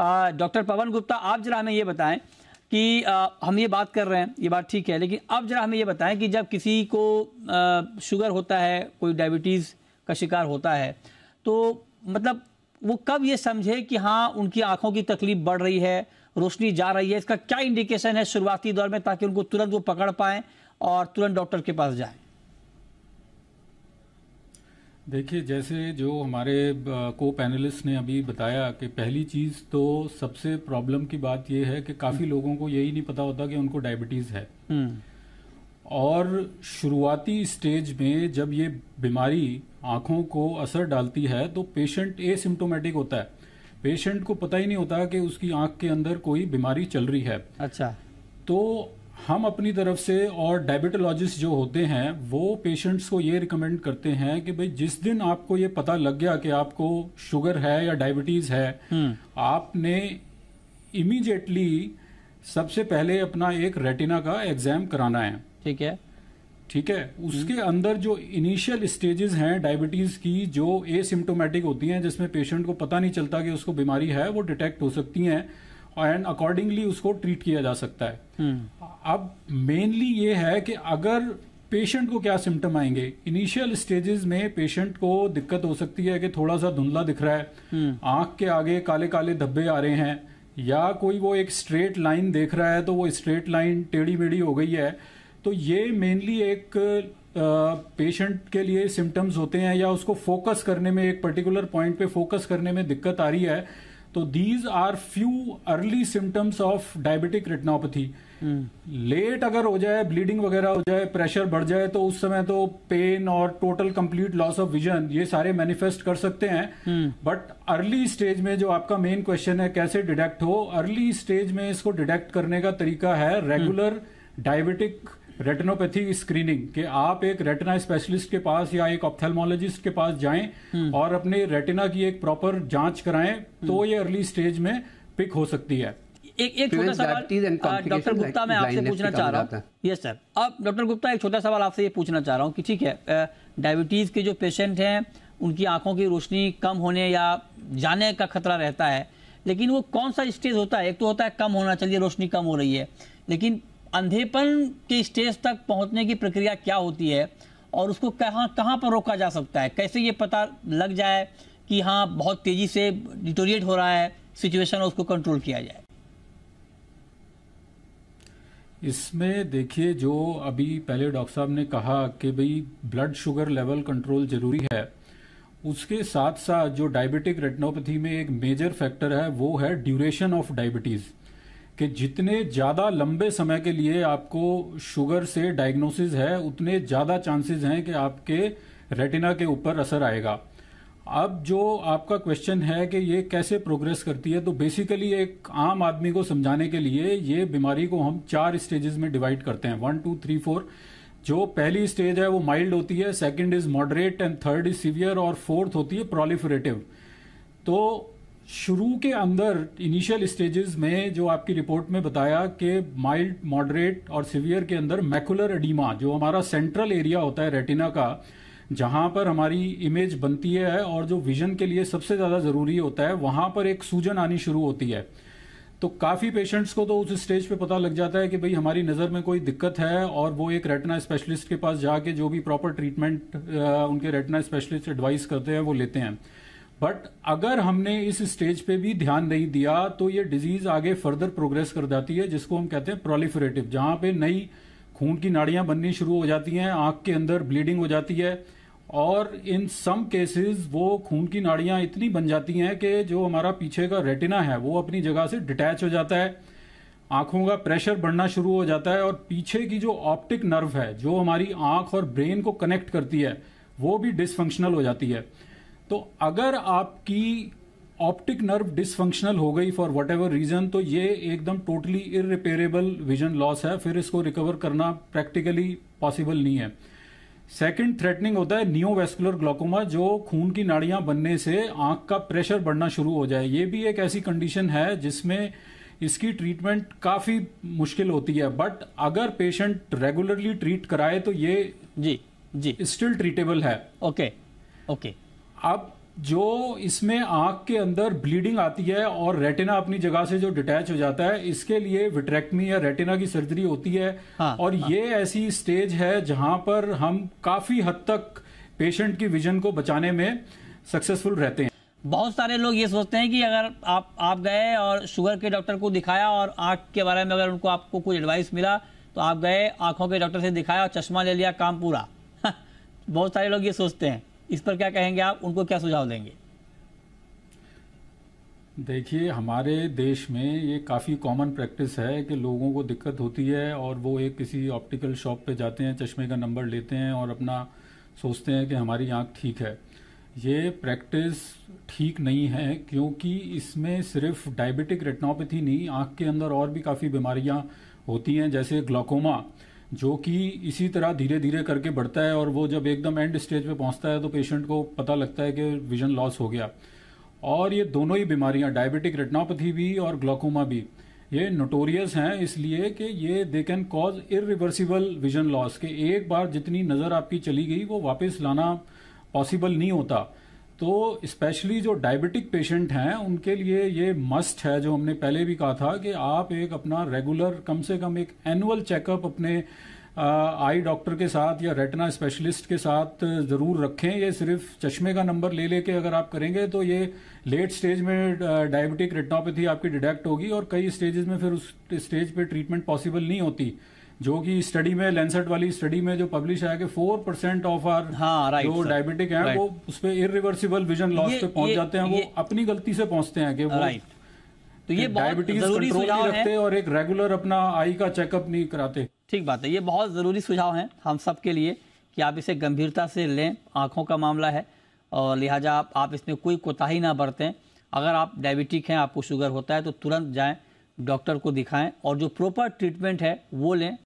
Doctor पवन गुप्ता आप जरा हमें ये बताएं कि आ, हम ये बात कर रहे हैं ये बात ठीक है लेकिन अब जरा हमें ये बताएं कि जब किसी को आ, शुगर होता है कोई डायबिटीज़ का शिकार होता है तो मतलब वो कब ये समझे कि हाँ उनकी आंखों की तकलीफ बढ़ रही है रोशनी जा रही है इसका क्या इंडिकेशन है शुरुआती दौर में ताकि उनको तुरंत वो पकड़ पाएँ और तुरंत डॉक्टर के पास जाएँ देखिए जैसे जो हमारे को पैनलिस्ट ने अभी बताया कि पहली चीज़ तो सबसे प्रॉब्लम की बात यह है कि काफ़ी लोगों को यही नहीं पता होता कि उनको डायबिटीज़ है हम्म। और शुरुआती स्टेज में जब ये बीमारी आंखों को असर डालती है तो पेशेंट एसिम्टोमेटिक होता है पेशेंट को पता ही नहीं होता कि उसकी आंख के अंदर कोई बीमारी चल रही है अच्छा तो हम अपनी तरफ से और डायबिटोलॉजिस्ट जो होते हैं वो पेशेंट्स को ये रिकमेंड करते हैं कि भाई जिस दिन आपको ये पता लग गया कि आपको शुगर है या डायबिटीज है हम्म। आपने इमीजिएटली सबसे पहले अपना एक रेटिना का एग्जाम कराना है ठीक है ठीक है हम्म। उसके अंदर जो इनिशियल स्टेजेस हैं डायबिटीज की जो एसिम्टोमेटिक होती हैं जिसमें पेशेंट को पता नहीं चलता कि उसको बीमारी है वो डिटेक्ट हो सकती हैं एंड अकॉर्डिंगली उसको ट्रीट किया जा सकता है हम्म। अब मेनली ये है कि अगर पेशेंट को क्या सिम्टम आएंगे इनिशियल स्टेजेस में पेशेंट को दिक्कत हो सकती है कि थोड़ा सा धुंधला दिख रहा है हम्म। आंख के आगे काले काले धब्बे आ रहे हैं या कोई वो एक स्ट्रेट लाइन देख रहा है तो वो स्ट्रेट लाइन टेढ़ी मेढ़ी हो गई है तो ये मेनली एक पेशेंट के लिए सिम्टम्स होते हैं या उसको फोकस करने में एक पर्टिकुलर पॉइंट पे फोकस करने में दिक्कत आ रही है तो these are few early symptoms of diabetic retinopathy late अगर हो जाए ब्लीडिंग वगैरह हो जाए प्रेशर बढ़ जाए तो उस समय तो पेन और total complete loss of vision ये सारे मैनिफेस्ट कर सकते हैं बट अर्ली स्टेज में जो आपका मेन क्वेश्चन है कैसे डिटेक्ट हो अर्ली स्टेज में इसको डिटेक्ट करने का तरीका है regular diabetic hmm. Retinopathy screening कि आप एक रेटिना स्पेशलिस्ट के पास या एक ऑप्थेलमोलॉजिस्ट के पास जाएं हम्म। और अपने रेटिना की एक प्रॉपर जांच कराएं हम्म। तो ये अर्ली स्टेज में पिक हो सकती है एक एक तो छोटा सवाल डॉक्टर गुप्ता मैं आपसे पूछना चाह रहा हूँ यस सर अब डॉक्टर गुप्ता एक छोटा सवाल आपसे ये पूछना चाह रहा हूँ कि ठीक है डायबिटीज़ के जो पेशेंट हैं उनकी आंखों की रोशनी कम होने या जाने का खतरा रहता है लेकिन वो कौन सा स्टेज होता है एक तो होता है कम होना चाहिए रोशनी कम हो रही है लेकिन अंधेपन के स्टेज तक पहुंचने की प्रक्रिया क्या होती है और उसको कहाँ कहाँ पर रोका जा सकता है कैसे ये पता लग जाए कि हाँ बहुत तेज़ी से डिटोरिएट हो रहा है सिचुएशन उसको कंट्रोल किया जाए इसमें देखिए जो अभी पहले डॉक्टर साहब ने कहा कि भाई ब्लड शुगर लेवल कंट्रोल जरूरी है उसके साथ साथ जो डायबिटिक रेटनोपैथी में एक मेजर फैक्टर है वो है ड्यूरेशन ऑफ डायबिटीज़ कि जितने ज़्यादा लंबे समय के लिए आपको शुगर से डायग्नोसिस है उतने ज़्यादा चांसेस हैं कि आपके रेटिना के ऊपर असर आएगा अब जो आपका क्वेश्चन है कि ये कैसे प्रोग्रेस करती है तो बेसिकली एक आम आदमी को समझाने के लिए ये बीमारी को हम चार स्टेजेस में डिवाइड करते हैं वन टू थ्री फोर जो पहली स्टेज है वो माइल्ड होती है second is moderate and third is severe और फोर्थ होती है प्रोलिफरेटिव तो शुरू के अंदर इनिशियल स्टेजेस में जो आपकी रिपोर्ट में बताया कि माइल्ड मॉडरेट और सिवियर के अंदर मैकुलर एडिमा जो हमारा सेंट्रल एरिया होता है रेटिना का जहां पर हमारी इमेज बनती है और जो विजन के लिए सबसे ज़्यादा ज़रूरी होता है वहां पर एक सूजन आनी शुरू होती है तो काफ़ी पेशेंट्स को तो उस स्टेज पे पता लग जाता है कि भाई हमारी नज़र में कोई दिक्कत है और वो एक रेटना स्पेशलिस्ट के पास जाके जो भी प्रॉपर ट्रीटमेंट उनके रेटना स्पेशलिस्ट एडवाइस करते हैं वो लेते हैं बट अगर हमने इस स्टेज पे भी ध्यान नहीं दिया तो ये डिजीज आगे फर्दर प्रोग्रेस कर जाती है जिसको हम कहते हैं प्रोलिफरेटिव जहां पे नई खून की नाड़ियां बननी शुरू हो जाती हैं आंख के अंदर ब्लीडिंग हो जाती है और इन सम केसेस वो खून की नाड़ियां इतनी बन जाती हैं कि जो हमारा पीछे का रेटिना है वो अपनी जगह से डिटैच हो जाता है आंखों का प्रेशर बढ़ना शुरू हो जाता है और पीछे की जो ऑप्टिक नर्व है जो हमारी आंख और ब्रेन को कनेक्ट करती है वो भी डिसफंक्शनल हो जाती है तो अगर आपकी ऑप्टिक नर्व डिसफंक्शनल हो गई फॉर वट एवर रीजन तो ये एकदम टोटली इरिपेरेबल विजन लॉस है फिर इसको रिकवर करना प्रैक्टिकली पॉसिबल नहीं है सेकेंड थ्रेटनिंग होता है नियोवेस्कुलर ग्लोकोमा जो खून की नाड़ियां बनने से आंख का प्रेशर बढ़ना शुरू हो जाए ये भी एक ऐसी कंडीशन है जिसमें इसकी ट्रीटमेंट काफी मुश्किल होती है बट अगर पेशेंट रेगुलरली ट्रीट कराए तो ये जी जी स्टिल ट्रीटेबल है ओके okay, ओके okay. अब जो इसमें आंख के अंदर ब्लीडिंग आती है और रेटिना अपनी जगह से जो डिटैच हो जाता है इसके लिए विट्रेक्टमी या रेटिना की सर्जरी होती है हाँ, और हाँ. ये ऐसी स्टेज है जहां पर हम काफी हद तक पेशेंट की विजन को बचाने में सक्सेसफुल रहते हैं बहुत सारे लोग ये सोचते हैं कि अगर आप आप गए और शुगर के डॉक्टर को दिखाया और आंख के बारे में अगर उनको आपको कुछ एडवाइस मिला तो आप गए आंखों के डॉक्टर से दिखाया और चश्मा ले लिया काम पूरा बहुत सारे लोग ये सोचते हैं इस पर क्या कहेंगे आप उनको क्या सुझाव देंगे देखिए हमारे देश में ये काफ़ी कॉमन प्रैक्टिस है कि लोगों को दिक्कत होती है और वो एक किसी ऑप्टिकल शॉप पे जाते हैं चश्मे का नंबर लेते हैं और अपना सोचते हैं कि हमारी आँख ठीक है ये प्रैक्टिस ठीक नहीं है क्योंकि इसमें सिर्फ डायबिटिक रेटनोपैथी नहीं आँख के अंदर और भी काफ़ी बीमारियाँ होती हैं जैसे ग्लाकोमा जो कि इसी तरह धीरे धीरे करके बढ़ता है और वो जब एकदम एंड स्टेज पे पहुंचता है तो पेशेंट को पता लगता है कि विजन लॉस हो गया और ये दोनों ही बीमारियां डायबिटिक रेटनोपैथी भी और ग्लोकोमा भी ये नोटोरियस हैं इसलिए कि ये they can cause irreversible vision loss के एक बार जितनी नज़र आपकी चली गई वो वापस लाना पॉसिबल नहीं होता तो स्पेशली जो डायबिटिक पेशेंट हैं उनके लिए ये मस्ट है जो हमने पहले भी कहा था कि आप एक अपना रेगुलर कम से कम एक एनुअल चेकअप अपने आई डॉक्टर के साथ या रेटना स्पेशलिस्ट के साथ ज़रूर रखें ये सिर्फ चश्मे का नंबर ले लेके अगर आप करेंगे तो ये लेट स्टेज में डायबिटिक रेटनोपैथी आपकी डिटेक्ट होगी और कई स्टेजेस में फिर उस स्टेज पे ट्रीटमेंट पॉसिबल नहीं होती जो कि स्टडी में लेंसेट वाली स्टडी में जो पब्लिश आया कि फोर परसेंट ऑफ आर जो डायबिटिक हैं वो उस पर इरिवर्सिबल विजन लॉस पे पहुंच जाते हैं वो अपनी गलती से पहुंचते हैं कि वो तो ये डायबिटीज कंट्रोल नहीं रखते और एक रेगुलर अपना आई का चेकअप नहीं कराते ठीक बात है ये बहुत ज़रूरी सुझाव है हम सब के लिए कि आप इसे गंभीरता से लें आंखों का मामला है और लिहाजा आप, आप इसमें कोई कोताही ना बरतें अगर आप डायबिटिक हैं आपको शुगर होता है तो तुरंत जाएं डॉक्टर को दिखाएं और जो प्रॉपर ट्रीटमेंट है वो लें